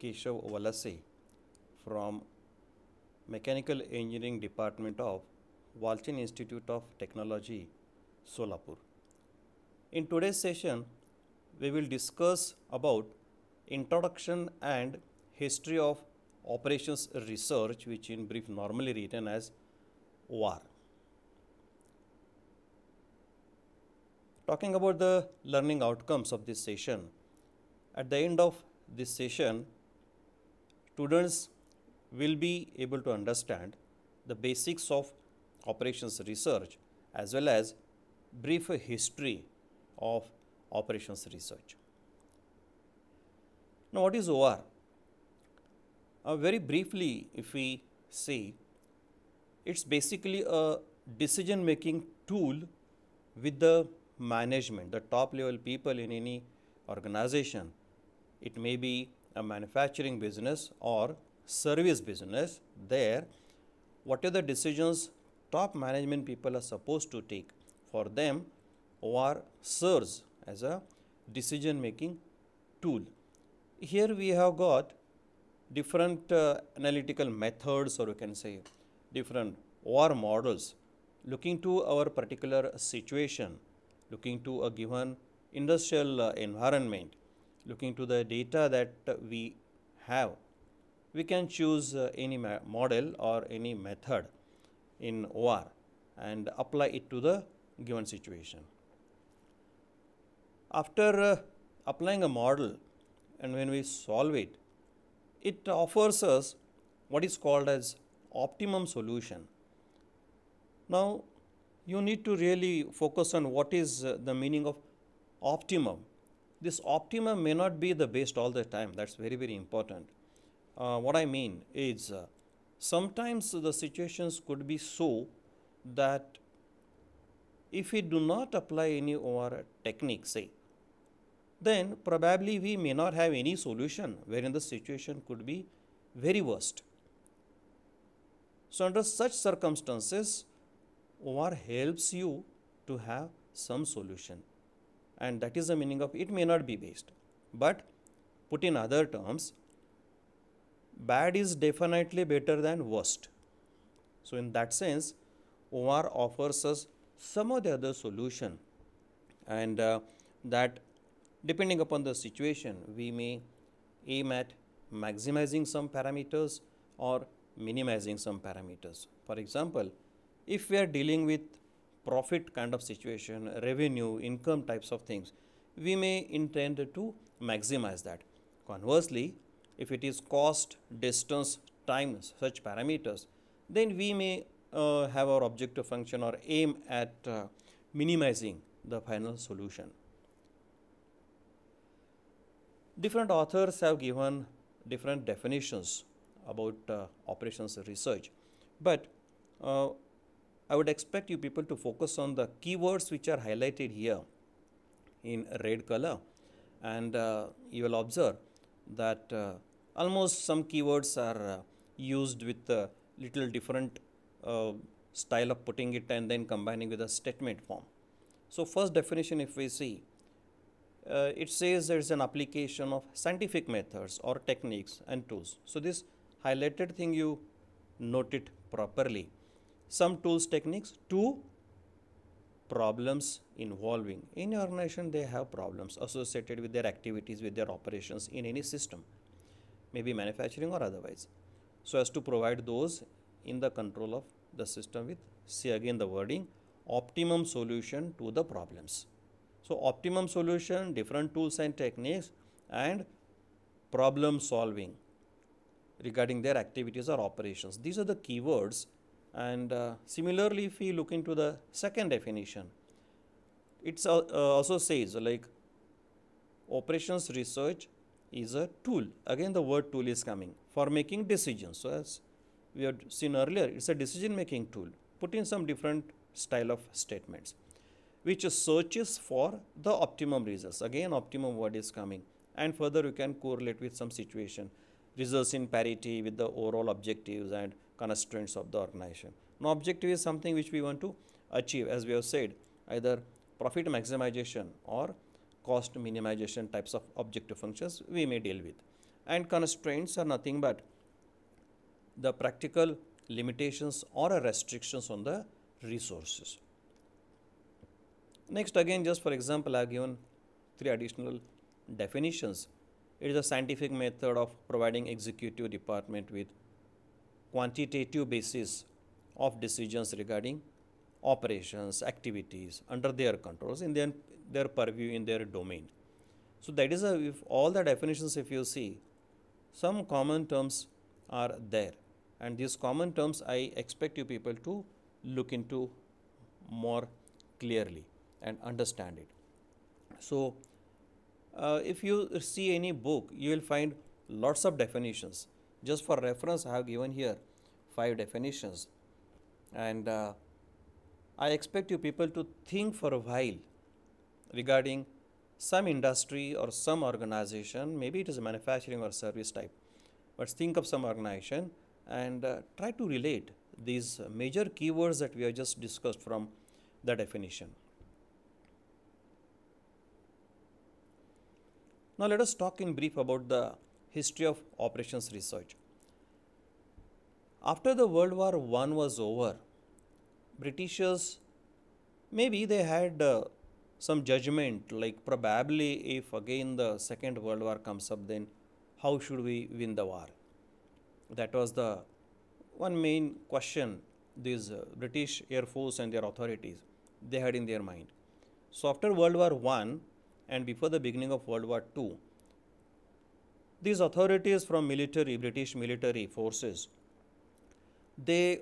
Keshav Walase from Mechanical Engineering Department of Walchin Institute of Technology, Solapur. In today's session, we will discuss about introduction and history of operations research which in brief normally written as OR. Talking about the learning outcomes of this session, at the end of this session, students will be able to understand the basics of operations research as well as brief history of operations research. Now, what is OR? Uh, very briefly, if we see, it's basically a decision making tool with the management, the top level people in any organization. It may be a manufacturing business or service business, there, what are the decisions top management people are supposed to take? For them, OR serves as a decision making tool. Here we have got different uh, analytical methods or you can say different OR models looking to our particular situation, looking to a given industrial uh, environment, looking to the data that we have, we can choose uh, any model or any method in OR and apply it to the given situation. After uh, applying a model and when we solve it, it offers us what is called as optimum solution. Now, you need to really focus on what is uh, the meaning of optimum this optimum may not be the best all the time. That's very, very important. Uh, what I mean is uh, sometimes the situations could be so that if we do not apply any OR technique, say, then probably we may not have any solution wherein the situation could be very worst. So, under such circumstances, OR helps you to have some solution and that is the meaning of it may not be based. But put in other terms, bad is definitely better than worst. So, in that sense, OR offers us some of the other solution and uh, that depending upon the situation, we may aim at maximizing some parameters or minimizing some parameters. For example, if we are dealing with profit kind of situation, revenue, income types of things, we may intend to maximize that. Conversely, if it is cost, distance, time, such parameters, then we may uh, have our objective function or aim at uh, minimizing the final solution. Different authors have given different definitions about uh, operations research, but uh, I would expect you people to focus on the keywords which are highlighted here in red color and uh, you will observe that uh, almost some keywords are uh, used with a little different uh, style of putting it and then combining with a statement form. So, first definition if we see, uh, it says there is an application of scientific methods or techniques and tools. So, this highlighted thing you note it properly some tools techniques to problems involving in organization they have problems associated with their activities with their operations in any system maybe manufacturing or otherwise so as to provide those in the control of the system with see again the wording optimum solution to the problems so optimum solution different tools and techniques and problem solving regarding their activities or operations these are the keywords and uh, similarly, if we look into the second definition, it uh, uh, also says like operations research is a tool. Again, the word tool is coming for making decisions. So, as we have seen earlier, it is a decision making tool. Put in some different style of statements which searches for the optimum results. Again, optimum word is coming. And further, you can correlate with some situation, results in parity with the overall objectives and constraints of the organization. Now, objective is something which we want to achieve as we have said either profit maximization or cost minimization types of objective functions we may deal with. And constraints are nothing but the practical limitations or restrictions on the resources. Next again just for example I have given three additional definitions. It is a scientific method of providing executive department with quantitative basis of decisions regarding operations, activities under their controls, in their, their purview, in their domain. So that is a, if all the definitions if you see, some common terms are there and these common terms I expect you people to look into more clearly and understand it. So uh, if you see any book, you will find lots of definitions just for reference, I have given here five definitions and uh, I expect you people to think for a while regarding some industry or some organization, maybe it is a manufacturing or service type, but think of some organization and uh, try to relate these major keywords that we have just discussed from the definition. Now, let us talk in brief about the History of Operations Research. After the World War I was over, Britishers, maybe they had uh, some judgment like probably if again the Second World War comes up, then how should we win the war? That was the one main question these uh, British Air Force and their authorities they had in their mind. So after World War I and before the beginning of World War II, these authorities from military, British military forces, they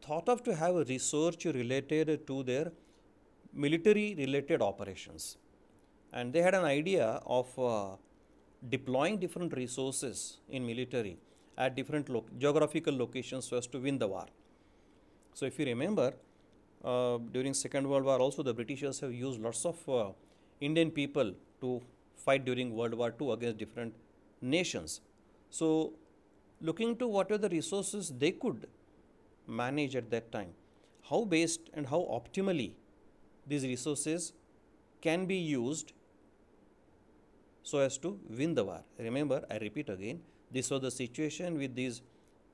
thought of to have a research related to their military related operations. And they had an idea of uh, deploying different resources in military at different lo geographical locations so as to win the war. So if you remember, uh, during Second World War also the Britishers have used lots of uh, Indian people to fight during World War II against different nations. So, looking to what were the resources they could manage at that time, how best and how optimally these resources can be used so as to win the war. Remember, I repeat again, this was the situation with these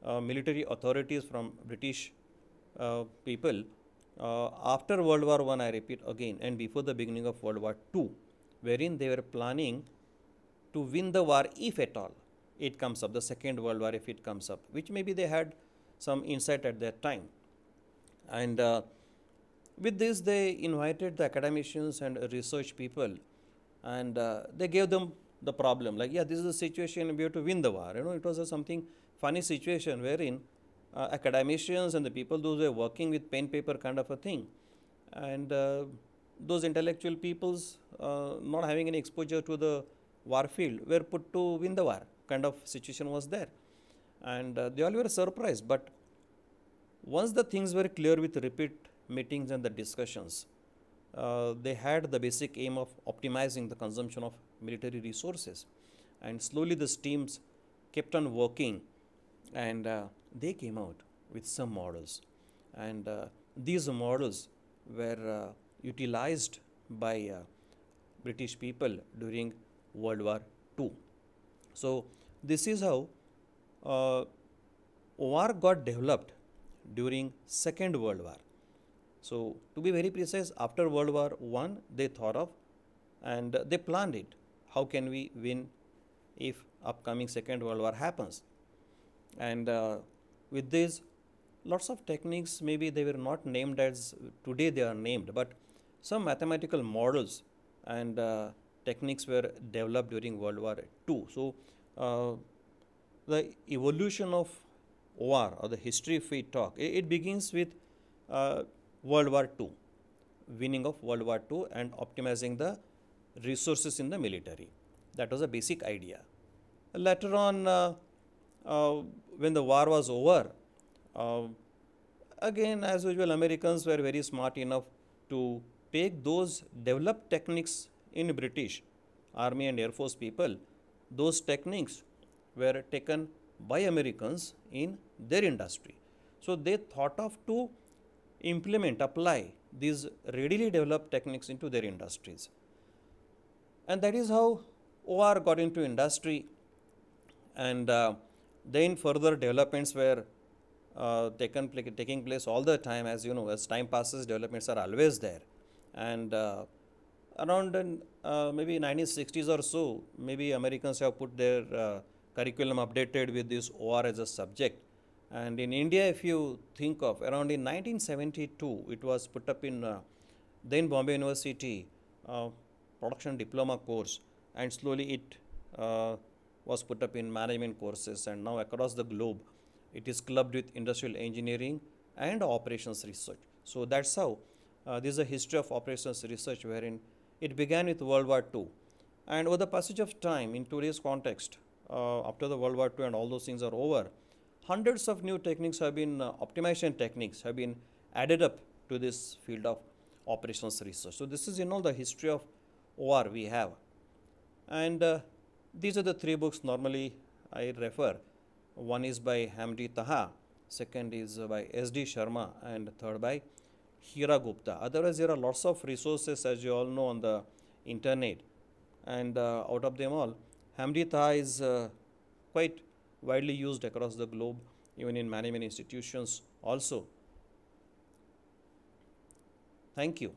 uh, military authorities from British uh, people uh, after World War I, I repeat again, and before the beginning of World War II, wherein they were planning to win the war if at all it comes up, the Second World War if it comes up, which maybe they had some insight at that time. And uh, with this, they invited the academicians and research people and uh, they gave them the problem like, yeah, this is the situation we have to win the war. You know, it was a something funny situation wherein uh, academicians and the people those were working with pen paper kind of a thing and uh, those intellectual peoples uh, not having any exposure to the warfield were put to win the war kind of situation was there and uh, they all were surprised but once the things were clear with repeat meetings and the discussions uh, they had the basic aim of optimizing the consumption of military resources and slowly the teams kept on working and uh, they came out with some models and uh, these models were uh, utilized by uh, british people during World War II. So, this is how uh, war got developed during Second World War. So, to be very precise, after World War I, they thought of and they planned it. How can we win if upcoming Second World War happens? And uh, with this, lots of techniques, maybe they were not named as today they are named, but some mathematical models and uh, techniques were developed during World War II. So, uh, the evolution of OR or the history if we talk, it, it begins with uh, World War II, winning of World War II and optimizing the resources in the military. That was a basic idea. Later on, uh, uh when the war was over, uh, again as usual Americans were very smart enough to take those developed techniques in British Army and Air Force people, those techniques were taken by Americans in their industry. So, they thought of to implement, apply these readily developed techniques into their industries. And that is how OR got into industry and uh, then further developments were uh, taken taking place all the time as you know as time passes developments are always there and uh, around uh, maybe 1960s or so, maybe Americans have put their uh, curriculum updated with this OR as a subject. And in India, if you think of around in 1972, it was put up in uh, then Bombay University uh, production diploma course, and slowly it uh, was put up in management courses, and now across the globe, it is clubbed with industrial engineering and operations research. So that's how uh, this is a history of operations research wherein it began with World War II. And with the passage of time, in today's context, uh, after the World War II and all those things are over, hundreds of new techniques have been, uh, optimization techniques have been added up to this field of operations research. So, this is you know the history of OR we have. And uh, these are the three books normally I refer. One is by Hamdi Taha, second is by S.D. Sharma and third by Hira Gupta. Otherwise, there are lots of resources, as you all know, on the internet. And uh, out of them all, Hamdita is uh, quite widely used across the globe, even in many, many institutions also. Thank you.